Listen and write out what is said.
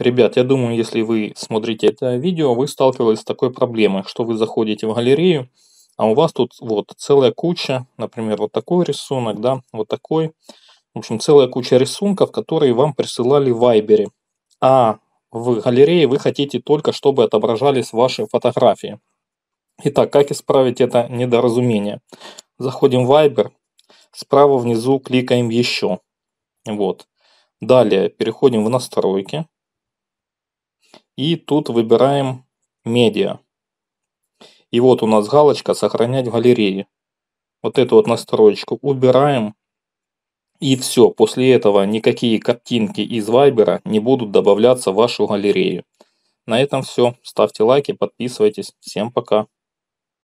Ребят, я думаю, если вы смотрите это видео, вы сталкивались с такой проблемой, что вы заходите в галерею, а у вас тут вот целая куча, например, вот такой рисунок, да, вот такой. В общем, целая куча рисунков, которые вам присылали в Вайбере. А в галерее вы хотите только, чтобы отображались ваши фотографии. Итак, как исправить это недоразумение? Заходим в Viber, справа внизу кликаем «Еще». Вот. Далее переходим в настройки. И тут выбираем «Медиа». И вот у нас галочка «Сохранять в галерее». Вот эту вот настроечку убираем. И все, после этого никакие картинки из Вайбера не будут добавляться в вашу галерею. На этом все. Ставьте лайки, подписывайтесь. Всем пока.